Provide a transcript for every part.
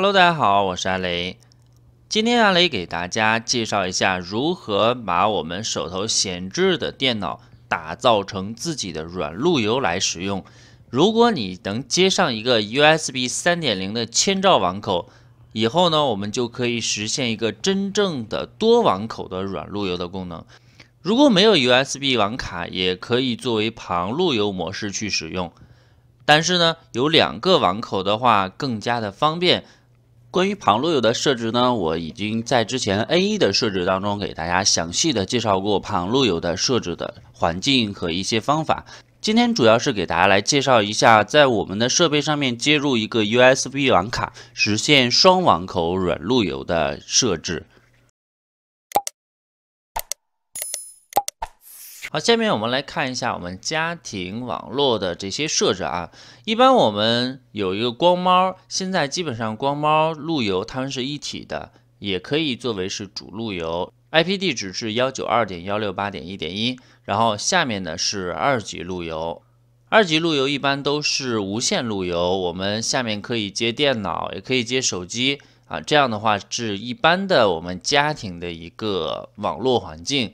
Hello，大家好，我是阿雷。今天阿雷给大家介绍一下如何把我们手头闲置的电脑打造成自己的软路由来使用。如果你能接上一个 USB 三点零的千兆网口，以后呢，我们就可以实现一个真正的多网口的软路由的功能。如果没有 USB 网卡，也可以作为旁路由模式去使用。但是呢，有两个网口的话，更加的方便。关于旁路由的设置呢，我已经在之前 N1 的设置当中给大家详细的介绍过旁路由的设置的环境和一些方法。今天主要是给大家来介绍一下，在我们的设备上面接入一个 USB 网卡，实现双网口软路由的设置。好，下面我们来看一下我们家庭网络的这些设置啊。一般我们有一个光猫，现在基本上光猫路由它们是一体的，也可以作为是主路由。IP 地址是幺九二点幺六八点一点一，然后下面呢是二级路由。二级路由一般都是无线路由，我们下面可以接电脑，也可以接手机啊。这样的话是一般的我们家庭的一个网络环境。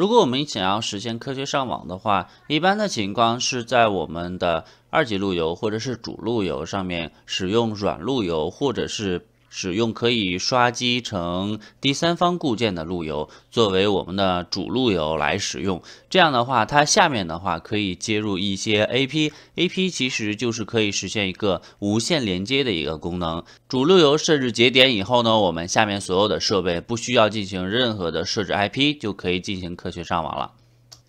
如果我们想要实现科学上网的话，一般的情况是在我们的二级路由或者是主路由上面使用软路由，或者是。使用可以刷机成第三方固件的路由作为我们的主路由来使用，这样的话，它下面的话可以接入一些 AP，AP 其实就是可以实现一个无线连接的一个功能。主路由设置节点以后呢，我们下面所有的设备不需要进行任何的设置 IP，就可以进行科学上网了。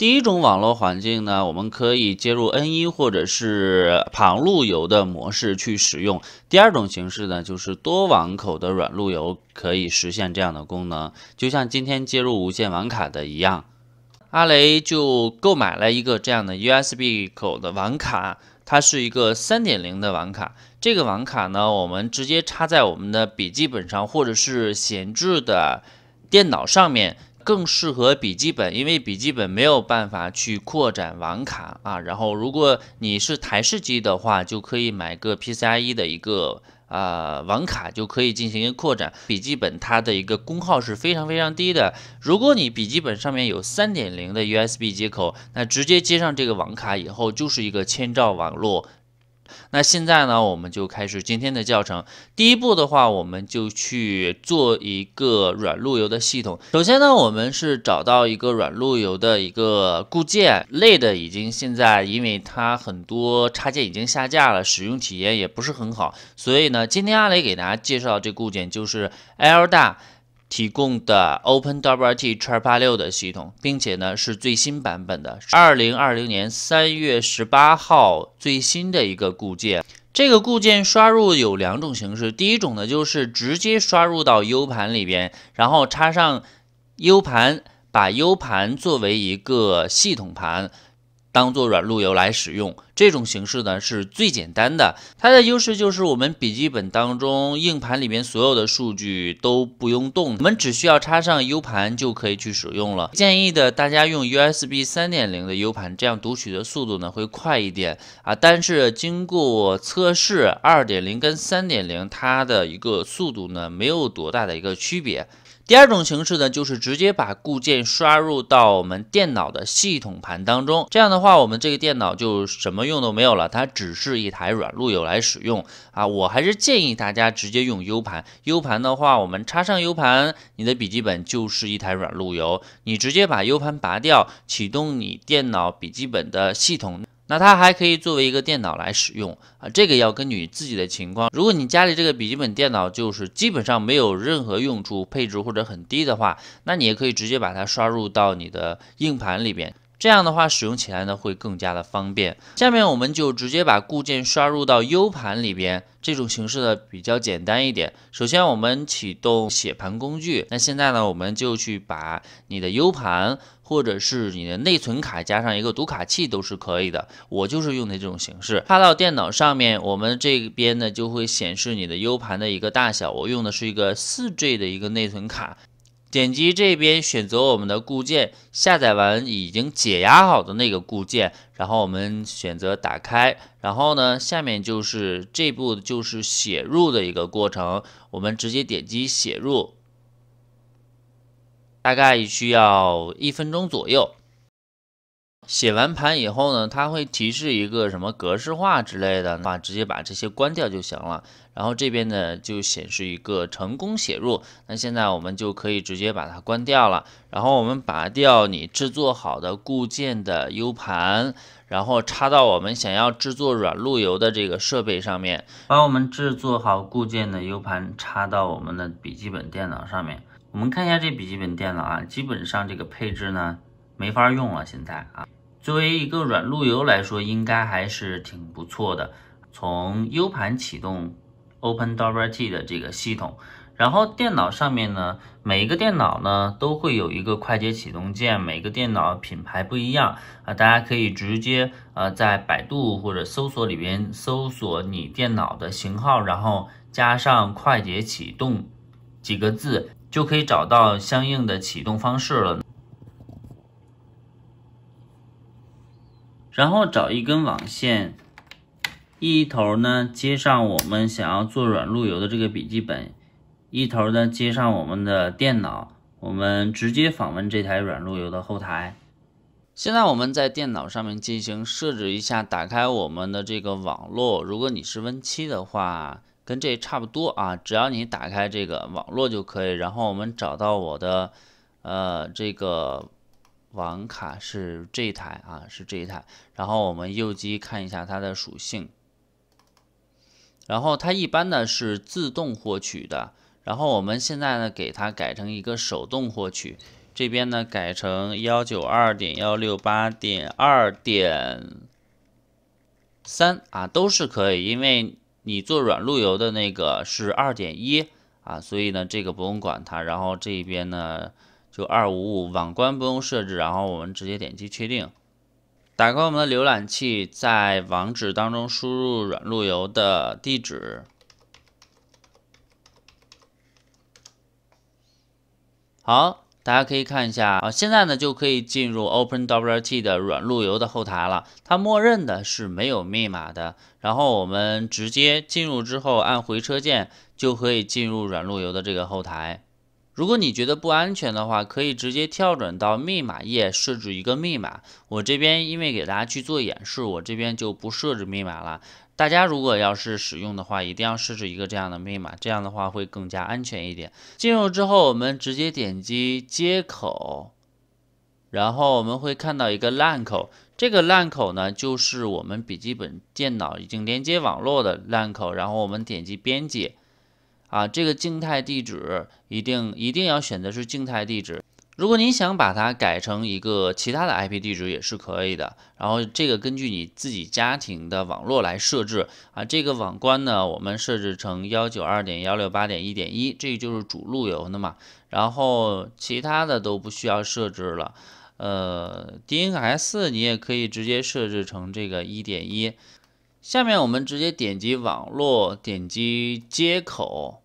第一种网络环境呢，我们可以接入 N 一或者是旁路由的模式去使用。第二种形式呢，就是多网口的软路由可以实现这样的功能，就像今天接入无线网卡的一样。阿雷就购买了一个这样的 USB 口的网卡，它是一个三点零的网卡。这个网卡呢，我们直接插在我们的笔记本上或者是闲置的电脑上面。更适合笔记本，因为笔记本没有办法去扩展网卡啊。然后，如果你是台式机的话，就可以买个 PCIe 的一个啊网卡，就可以进行一个扩展。笔记本它的一个功耗是非常非常低的。如果你笔记本上面有三点零的 USB 接口，那直接接上这个网卡以后，就是一个千兆网络。那现在呢，我们就开始今天的教程。第一步的话，我们就去做一个软路由的系统。首先呢，我们是找到一个软路由的一个固件类的，已经现在因为它很多插件已经下架了，使用体验也不是很好，所以呢，今天阿雷给大家介绍这固件就是 L 大。提供的 OpenWRT r 本八六的系统，并且呢是最新版本的，二零二零年三月十八号最新的一个固件。这个固件刷入有两种形式，第一种呢就是直接刷入到 U 盘里边，然后插上 U 盘，把 U 盘作为一个系统盘。当做软路由来使用，这种形式呢是最简单的。它的优势就是我们笔记本当中硬盘里面所有的数据都不用动，我们只需要插上 U 盘就可以去使用了。建议的大家用 USB 三点零的 U 盘，这样读取的速度呢会快一点啊。但是经过测试，二点零跟三点零它的一个速度呢没有多大的一个区别。第二种形式呢，就是直接把固件刷入到我们电脑的系统盘当中。这样的话，我们这个电脑就什么用都没有了，它只是一台软路由来使用啊。我还是建议大家直接用 U 盘。U 盘的话，我们插上 U 盘，你的笔记本就是一台软路由。你直接把 U 盘拔掉，启动你电脑笔记本的系统。那它还可以作为一个电脑来使用啊，这个要根据自己的情况。如果你家里这个笔记本电脑就是基本上没有任何用处，配置或者很低的话，那你也可以直接把它刷入到你的硬盘里边。这样的话，使用起来呢会更加的方便。下面我们就直接把固件刷入到 U 盘里边，这种形式呢比较简单一点。首先我们启动写盘工具，那现在呢我们就去把你的 U 盘。或者是你的内存卡加上一个读卡器都是可以的，我就是用的这种形式，插到电脑上面，我们这边呢就会显示你的 U 盘的一个大小。我用的是一个四 G 的一个内存卡，点击这边选择我们的固件，下载完已经解压好的那个固件，然后我们选择打开，然后呢下面就是这步就是写入的一个过程，我们直接点击写入。大概需要一分钟左右。写完盘以后呢，它会提示一个什么格式化之类的，那直接把这些关掉就行了。然后这边呢就显示一个成功写入，那现在我们就可以直接把它关掉了。然后我们拔掉你制作好的固件的 U 盘，然后插到我们想要制作软路由的这个设备上面。把我们制作好固件的 U 盘插到我们的笔记本电脑上面。我们看一下这笔记本电脑啊，基本上这个配置呢没法用了。现在啊，作为一个软路由来说，应该还是挺不错的。从 U 盘启动 OpenWRT 的这个系统，然后电脑上面呢，每一个电脑呢都会有一个快捷启动键，每个电脑品牌不一样啊，大家可以直接呃在百度或者搜索里边搜索你电脑的型号，然后加上快捷启动几个字。就可以找到相应的启动方式了。然后找一根网线，一头呢接上我们想要做软路由的这个笔记本，一头呢接上我们的电脑。我们直接访问这台软路由的后台。现在我们在电脑上面进行设置一下，打开我们的这个网络。如果你是 Win 七的话。跟这差不多啊，只要你打开这个网络就可以。然后我们找到我的，呃，这个网卡是这一台啊，是这一台。然后我们右击看一下它的属性，然后它一般呢是自动获取的。然后我们现在呢给它改成一个手动获取，这边呢改成幺九二点幺六八点二点三啊，都是可以，因为。你做软路由的那个是二点一啊，所以呢这个不用管它。然后这边呢就二五五网关不用设置，然后我们直接点击确定。打开我们的浏览器，在网址当中输入软路由的地址。好。大家可以看一下啊，现在呢就可以进入 OpenWRT 的软路由的后台了。它默认的是没有密码的，然后我们直接进入之后按回车键就可以进入软路由的这个后台。如果你觉得不安全的话，可以直接跳转到密码页设置一个密码。我这边因为给大家去做演示，我这边就不设置密码了。大家如果要是使用的话，一定要设置一个这样的密码，这样的话会更加安全一点。进入之后，我们直接点击接口，然后我们会看到一个 LAN 口，这个 LAN 口呢就是我们笔记本电脑已经连接网络的 LAN 口。然后我们点击编辑。啊，这个静态地址一定一定要选的是静态地址。如果你想把它改成一个其他的 IP 地址也是可以的。然后这个根据你自己家庭的网络来设置啊。这个网关呢，我们设置成幺九二点幺六八点一点一，这就是主路由的嘛。然后其他的都不需要设置了。呃，DNS 你也可以直接设置成这个一点一。下面我们直接点击网络，点击接口，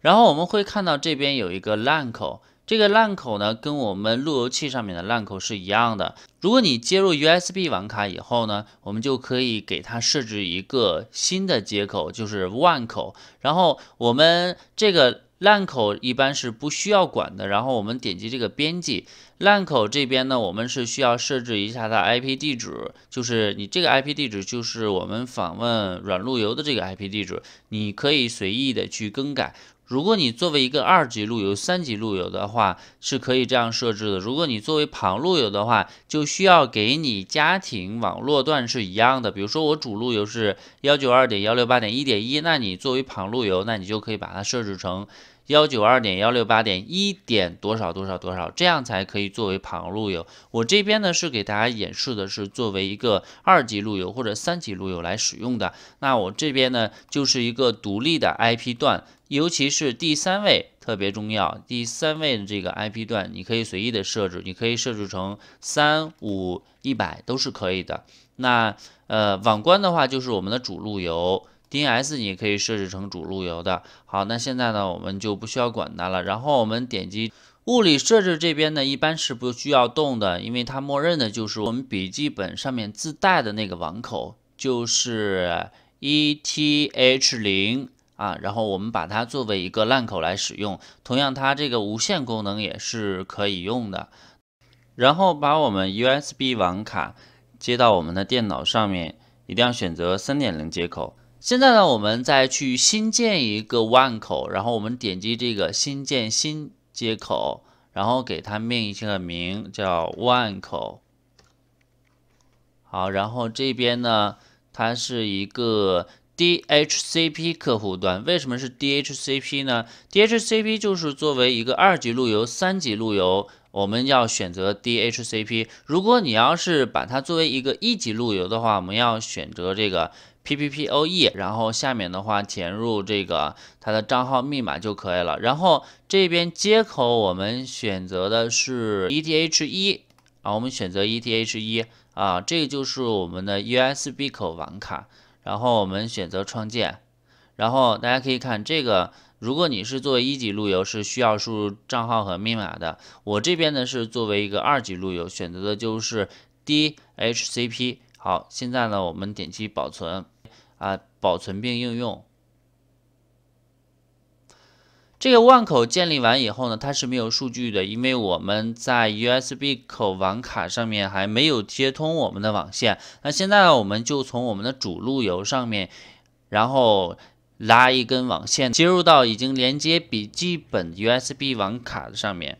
然后我们会看到这边有一个 LAN 口，这个 LAN 口呢跟我们路由器上面的 LAN 口是一样的。如果你接入 USB 网卡以后呢，我们就可以给它设置一个新的接口，就是万口。然后我们这个。烂口一般是不需要管的，然后我们点击这个编辑，烂口这边呢，我们是需要设置一下它 IP 地址，就是你这个 IP 地址就是我们访问软路由的这个 IP 地址，你可以随意的去更改。如果你作为一个二级路由、三级路由的话，是可以这样设置的。如果你作为旁路由的话，就需要给你家庭网络段是一样的。比如说，我主路由是幺九二点幺六八点一点一，那你作为旁路由，那你就可以把它设置成。幺九二点幺六八点一点多少多少多少，这样才可以作为旁路由。我这边呢是给大家演示的，是作为一个二级路由或者三级路由来使用的。那我这边呢就是一个独立的 IP 段，尤其是第三位特别重要，第三位的这个 IP 段你可以随意的设置，你可以设置成三五一百都是可以的。那呃，网关的话就是我们的主路由。DNS 你可以设置成主路由的。好，那现在呢，我们就不需要管它了。然后我们点击物理设置这边呢，一般是不需要动的，因为它默认的就是我们笔记本上面自带的那个网口，就是 ETH 零啊。然后我们把它作为一个烂口来使用。同样，它这个无线功能也是可以用的。然后把我们 USB 网卡接到我们的电脑上面，一定要选择三点零接口。现在呢，我们再去新建一个万口，然后我们点击这个新建新接口，然后给它命一名，叫万口。好，然后这边呢，它是一个 DHCP 客户端。为什么是 DHCP 呢？DHCP 就是作为一个二级路由、三级路由，我们要选择 DHCP。如果你要是把它作为一个一级路由的话，我们要选择这个。pppoe，然后下面的话填入这个它的账号密码就可以了。然后这边接口我们选择的是 eth1，啊，我们选择 eth1 啊，这个就是我们的 USB 口网卡。然后我们选择创建，然后大家可以看这个，如果你是作为一级路由是需要输入账号和密码的。我这边呢是作为一个二级路由，选择的就是 dhcp。好，现在呢我们点击保存。啊，保存并应用。这个万口建立完以后呢，它是没有数据的，因为我们在 USB 口网卡上面还没有接通我们的网线。那现在呢，我们就从我们的主路由上面，然后拉一根网线接入到已经连接笔记本 USB 网卡的上面。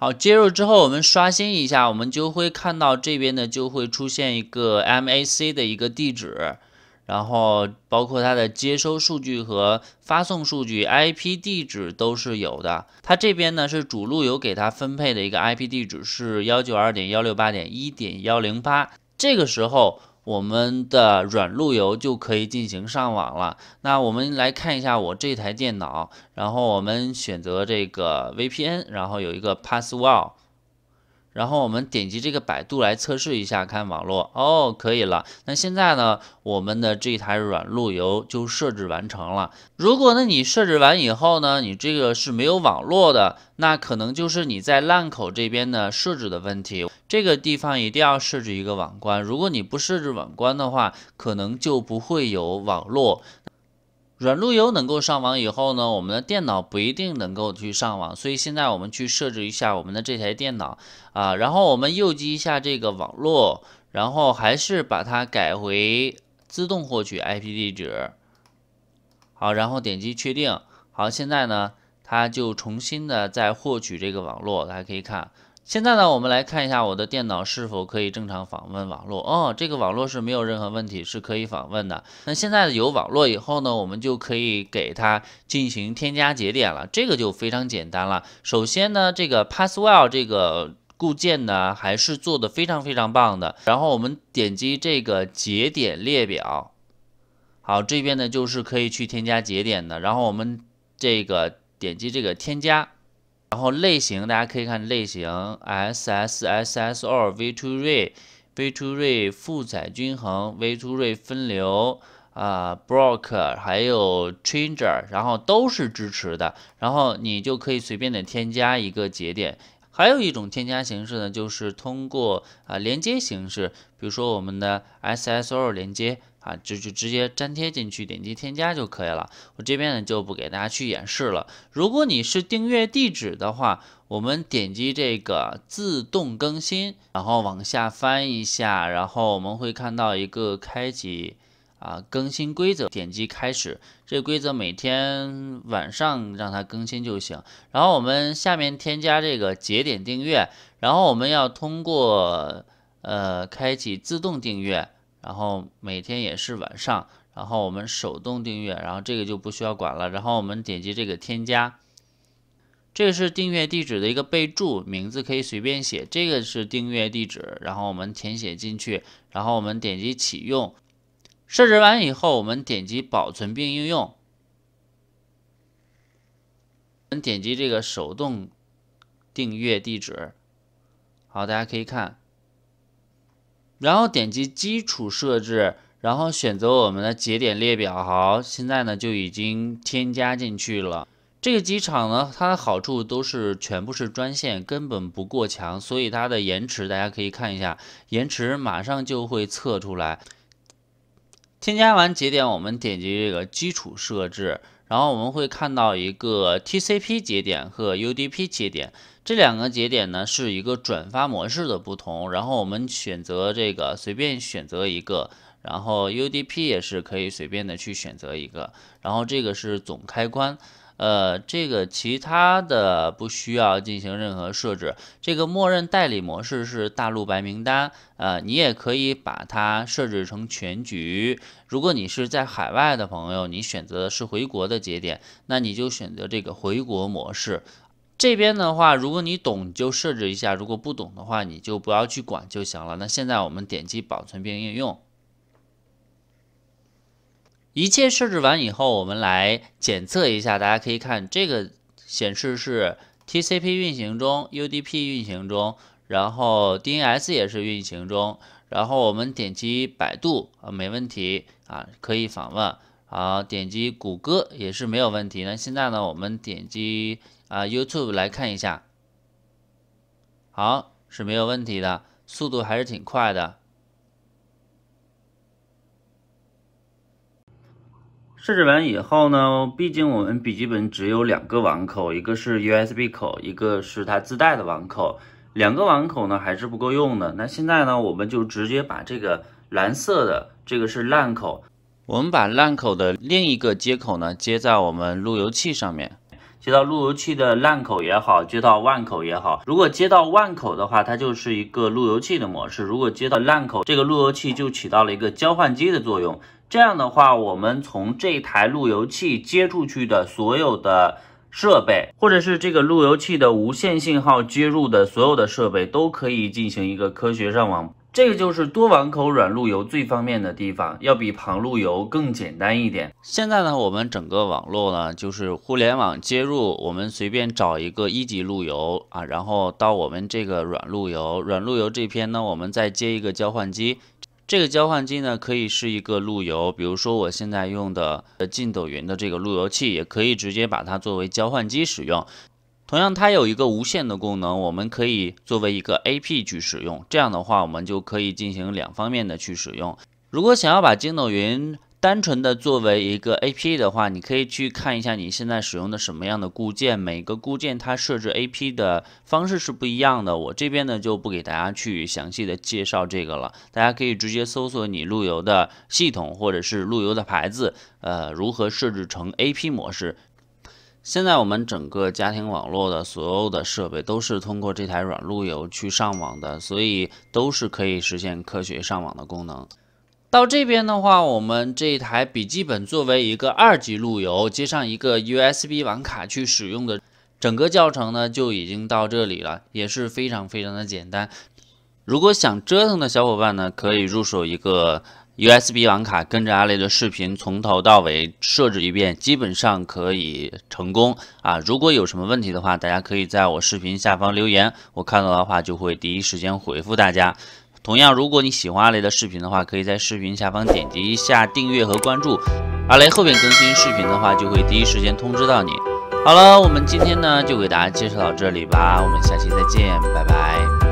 好，接入之后我们刷新一下，我们就会看到这边呢就会出现一个 MAC 的一个地址，然后包括它的接收数据和发送数据，IP 地址都是有的。它这边呢是主路由给它分配的一个 IP 地址是幺九二点幺六八点一点幺零八，这个时候。我们的软路由就可以进行上网了。那我们来看一下我这台电脑，然后我们选择这个 VPN，然后有一个 Passwall。然后我们点击这个百度来测试一下，看网络哦，可以了。那现在呢，我们的这台软路由就设置完成了。如果呢你设置完以后呢，你这个是没有网络的，那可能就是你在 LAN 口这边的设置的问题。这个地方一定要设置一个网关，如果你不设置网关的话，可能就不会有网络。软路由能够上网以后呢，我们的电脑不一定能够去上网，所以现在我们去设置一下我们的这台电脑啊，然后我们右击一下这个网络，然后还是把它改回自动获取 IP 地址，好，然后点击确定，好，现在呢，它就重新的在获取这个网络，大家可以看。现在呢，我们来看一下我的电脑是否可以正常访问网络。哦，这个网络是没有任何问题，是可以访问的。那现在有网络以后呢，我们就可以给它进行添加节点了。这个就非常简单了。首先呢，这个 Passwell 这个固件呢，还是做的非常非常棒的。然后我们点击这个节点列表，好，这边呢就是可以去添加节点的。然后我们这个点击这个添加。然后类型，大家可以看类型，S S S S O V Two Ray V Two Ray 负载均衡，V Two Ray 分流啊 b r o k 还有 c h a n g e r 然后都是支持的。然后你就可以随便的添加一个节点。还有一种添加形式呢，就是通过啊连接形式，比如说我们的 S S O 连接。啊，就就直接粘贴进去，点击添加就可以了。我这边呢就不给大家去演示了。如果你是订阅地址的话，我们点击这个自动更新，然后往下翻一下，然后我们会看到一个开启啊更新规则，点击开始，这规则每天晚上让它更新就行。然后我们下面添加这个节点订阅，然后我们要通过呃开启自动订阅。然后每天也是晚上，然后我们手动订阅，然后这个就不需要管了。然后我们点击这个添加，这是订阅地址的一个备注，名字可以随便写。这个是订阅地址，然后我们填写进去，然后我们点击启用。设置完以后，我们点击保存并应用。我们点击这个手动订阅地址，好，大家可以看。然后点击基础设置，然后选择我们的节点列表。好，现在呢就已经添加进去了。这个机场呢，它的好处都是全部是专线，根本不过墙，所以它的延迟大家可以看一下，延迟马上就会测出来。添加完节点，我们点击这个基础设置。然后我们会看到一个 TCP 节点和 UDP 节点，这两个节点呢是一个转发模式的不同。然后我们选择这个随便选择一个，然后 UDP 也是可以随便的去选择一个。然后这个是总开关。呃，这个其他的不需要进行任何设置，这个默认代理模式是大陆白名单，呃，你也可以把它设置成全局。如果你是在海外的朋友，你选择的是回国的节点，那你就选择这个回国模式。这边的话，如果你懂就设置一下，如果不懂的话，你就不要去管就行了。那现在我们点击保存并应用。一切设置完以后，我们来检测一下。大家可以看，这个显示是 TCP 运行中，UDP 运行中，然后 DNS 也是运行中。然后我们点击百度啊，没问题啊，可以访问。啊，点击谷歌也是没有问题。那现在呢，我们点击啊 YouTube 来看一下，好是没有问题的，速度还是挺快的。设置完以后呢，毕竟我们笔记本只有两个网口，一个是 USB 口，一个是它自带的网口，两个网口呢还是不够用的。那现在呢，我们就直接把这个蓝色的这个是 LAN 口，我们把 LAN 口的另一个接口呢接在我们路由器上面。接到路由器的 LAN 口也好，接到万口也好，如果接到万口的话，它就是一个路由器的模式；如果接到 LAN 口，这个路由器就起到了一个交换机的作用。这样的话，我们从这台路由器接出去的所有的设备，或者是这个路由器的无线信号接入的所有的设备，都可以进行一个科学上网。这个就是多网口软路由最方便的地方，要比旁路由更简单一点。现在呢，我们整个网络呢就是互联网接入，我们随便找一个一级路由啊，然后到我们这个软路由，软路由这边呢，我们再接一个交换机。这个交换机呢，可以是一个路由，比如说我现在用的呃进斗云的这个路由器，也可以直接把它作为交换机使用。同样，它有一个无线的功能，我们可以作为一个 A P 去使用。这样的话，我们就可以进行两方面的去使用。如果想要把筋斗云单纯的作为一个 A P 的话，你可以去看一下你现在使用的什么样的固件，每个固件它设置 A P 的方式是不一样的。我这边呢就不给大家去详细的介绍这个了，大家可以直接搜索你路由的系统或者是路由的牌子，呃，如何设置成 A P 模式。现在我们整个家庭网络的所有的设备都是通过这台软路由去上网的，所以都是可以实现科学上网的功能。到这边的话，我们这一台笔记本作为一个二级路由，接上一个 USB 网卡去使用的。整个教程呢就已经到这里了，也是非常非常的简单。如果想折腾的小伙伴呢，可以入手一个。USB 网卡跟着阿雷的视频从头到尾设置一遍，基本上可以成功啊！如果有什么问题的话，大家可以在我视频下方留言，我看到的话就会第一时间回复大家。同样，如果你喜欢阿雷的视频的话，可以在视频下方点击一下订阅和关注，阿雷后面更新视频的话就会第一时间通知到你。好了，我们今天呢就给大家介绍到这里吧，我们下期再见，拜拜。